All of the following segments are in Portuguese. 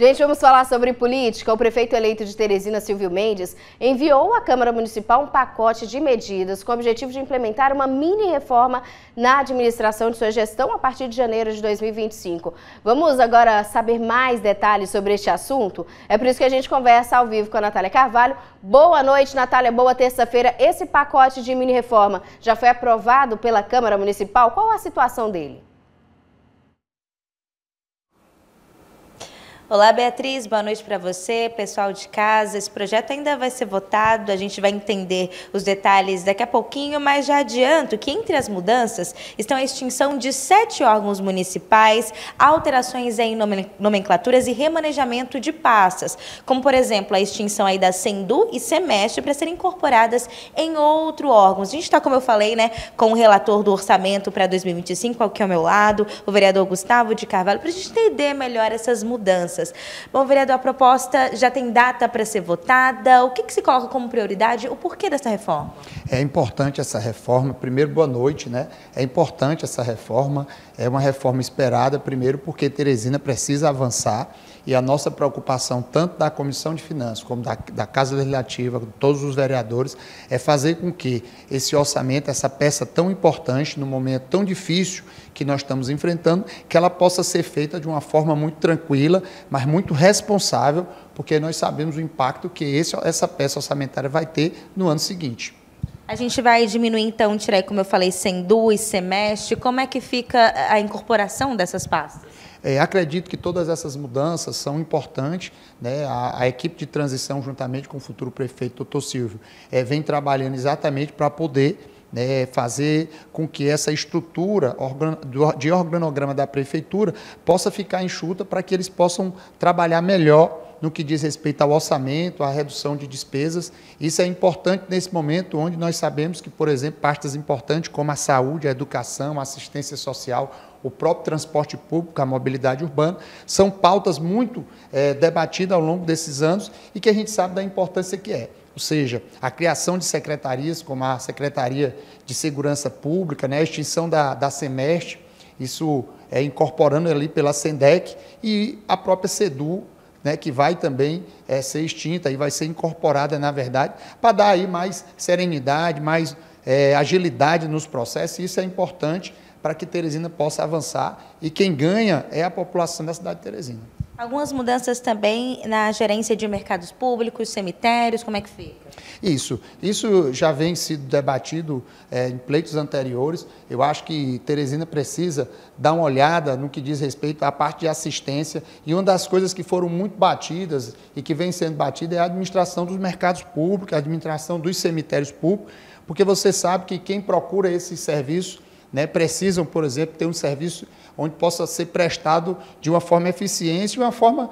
Gente, vamos falar sobre política. O prefeito eleito de Teresina, Silvio Mendes, enviou à Câmara Municipal um pacote de medidas com o objetivo de implementar uma mini-reforma na administração de sua gestão a partir de janeiro de 2025. Vamos agora saber mais detalhes sobre este assunto? É por isso que a gente conversa ao vivo com a Natália Carvalho. Boa noite, Natália. Boa terça-feira. Esse pacote de mini-reforma já foi aprovado pela Câmara Municipal? Qual a situação dele? Olá, Beatriz, boa noite para você, pessoal de casa. Esse projeto ainda vai ser votado, a gente vai entender os detalhes daqui a pouquinho, mas já adianto que entre as mudanças estão a extinção de sete órgãos municipais, alterações em nomenclaturas e remanejamento de pastas, como, por exemplo, a extinção aí da SENDU e SEMESTRE para serem incorporadas em outro órgão. A gente está, como eu falei, né, com o relator do orçamento para 2025, aqui ao é meu lado, o vereador Gustavo de Carvalho, para a gente entender melhor essas mudanças mudanças. Bom, vereador, a proposta já tem data para ser votada. O que, que, se coloca como prioridade? O porquê dessa reforma? É importante essa reforma. Primeiro, boa noite, né? É importante essa reforma. É uma reforma esperada, primeiro, porque Teresina precisa avançar e a nossa preocupação, tanto da Comissão de Finanças como da, da Casa Legislativa, todos os vereadores, é fazer com que esse orçamento, essa peça tão importante, no momento tão difícil que nós estamos enfrentando, que ela possa ser feita de uma forma muito tranquila, mas muito responsável, porque nós sabemos o impacto que esse, essa peça orçamentária vai ter no ano seguinte. A gente vai diminuir então, tirar, como eu falei, sem duas semestre. Como é que fica a incorporação dessas pastas? É, acredito que todas essas mudanças são importantes. Né? A, a, equipe de transição, juntamente com o futuro prefeito doutor Silvio, é, vem trabalhando exatamente para poder né, fazer com que essa estrutura de organograma da prefeitura possa ficar enxuta para que eles possam trabalhar melhor no que diz respeito ao orçamento, à redução de despesas. Isso é importante nesse momento onde nós sabemos que, por exemplo, pastas importantes como a saúde, a educação, a assistência social, o próprio transporte público, a mobilidade urbana, são pautas muito é, debatidas ao longo desses anos e que a gente sabe da importância que é ou seja, a criação de secretarias, como a Secretaria de Segurança Pública, né, a extinção da, da semestre, isso é incorporando ali pela SENDEC e a própria SEDU né, que vai também é, ser extinta e vai ser incorporada, na verdade, para dar aí mais serenidade, mais é, agilidade nos processos. Isso é importante para que Teresina possa avançar e quem ganha é a população da cidade de Teresina. Algumas mudanças também na gerência de mercados públicos, cemitérios, como é que fica? Isso, isso já vem sido debatido é, em pleitos anteriores. Eu acho que Teresina precisa dar uma olhada no que diz respeito à parte de assistência. E uma das coisas que foram muito batidas e que vem sendo batida é a administração dos mercados públicos, a administração dos cemitérios públicos, porque você sabe que quem procura esse serviço né, precisam, por exemplo, ter um serviço onde possa ser prestado de uma forma eficiente, de uma forma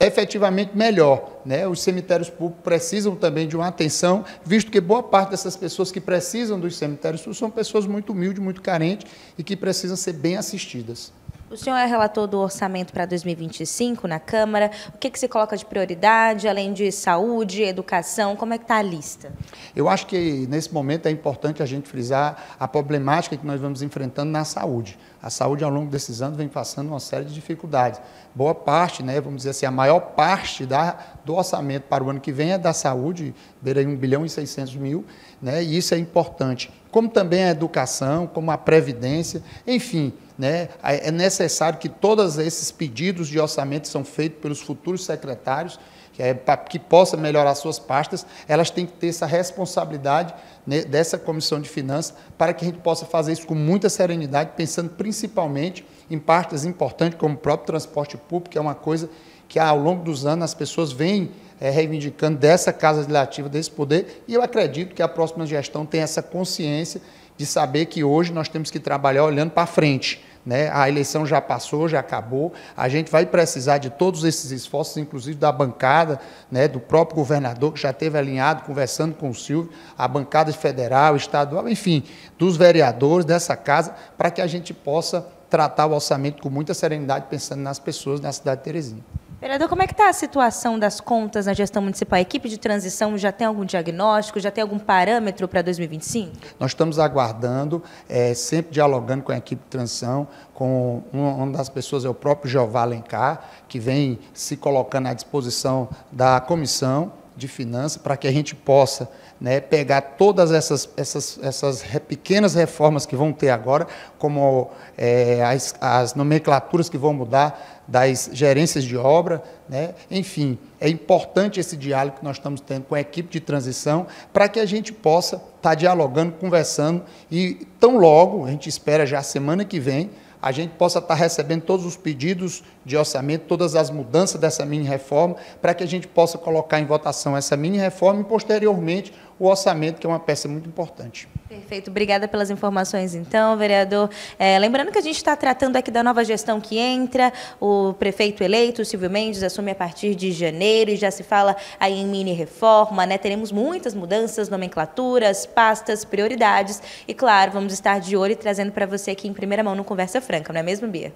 efetivamente melhor. Né? Os cemitérios públicos precisam também de uma atenção, visto que boa parte dessas pessoas que precisam dos cemitérios são pessoas muito humildes, muito carentes e que precisam ser bem assistidas. O senhor é relator do orçamento para 2025 na Câmara. O que, que se coloca de prioridade, além de saúde, educação? Como é que está a lista? Eu acho que nesse momento é importante a gente frisar a problemática que nós vamos enfrentando na saúde. A saúde, ao longo desses anos, vem passando uma série de dificuldades. Boa parte, né, vamos dizer assim, a maior parte da, do orçamento para o ano que vem é da saúde, beira aí 1 bilhão e 600 mil, né, e isso é importante. Como também a educação, como a previdência, enfim, né? É necessário que todos esses pedidos de orçamento são feitos pelos futuros secretários, que, é, que possa melhorar suas pastas, elas têm que ter essa responsabilidade né, dessa comissão de finanças para que a gente possa fazer isso com muita serenidade, pensando principalmente em partes importantes como o próprio transporte público, que é uma coisa que ao longo dos anos as pessoas vêm é, reivindicando dessa casa legislativa, desse poder, e eu acredito que a próxima gestão tem essa consciência de saber que hoje nós temos que trabalhar olhando para frente né? A eleição já passou, já acabou. A gente vai precisar de todos esses esforços, inclusive da bancada, né? do próprio governador, que já teve alinhado, conversando com o Silvio, a bancada federal, estadual, enfim, dos vereadores dessa casa, para que a gente possa tratar o orçamento com muita serenidade, pensando nas pessoas na cidade de Teresina. Vereador, como é que está a situação das contas na gestão municipal? A equipe de transição já tem algum diagnóstico, já tem algum parâmetro para 2025? Nós estamos aguardando, é, sempre dialogando com a equipe de transição, com uma das pessoas é o próprio Jeová Alencar, que vem se colocando à disposição da comissão de finanças para que a gente possa né, pegar todas essas, essas, essas pequenas reformas que vão ter agora, como é, as, as, nomenclaturas que vão mudar das gerências de obra, né? enfim, é importante esse diálogo que nós estamos tendo com a equipe de transição para que a gente possa estar tá dialogando, conversando e tão logo, a gente espera já semana que vem, a gente possa estar recebendo todos os pedidos de orçamento, todas as mudanças dessa mini reforma, para que a gente possa colocar em votação essa mini reforma e posteriormente o orçamento, que é uma peça muito importante. Perfeito, obrigada pelas informações então, vereador. É, lembrando que a gente está tratando aqui da nova gestão que entra, o prefeito eleito, Silvio Mendes, assume a partir de janeiro e já se fala aí em mini-reforma, né? Teremos muitas mudanças, nomenclaturas, pastas, prioridades e, claro, vamos estar de olho e trazendo para você aqui em primeira mão no Conversa Franca, não é mesmo, Bia?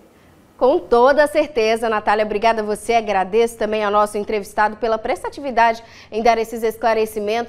Com toda certeza, Natália, obrigada a você. Agradeço também ao nosso entrevistado pela prestatividade em dar esses esclarecimentos.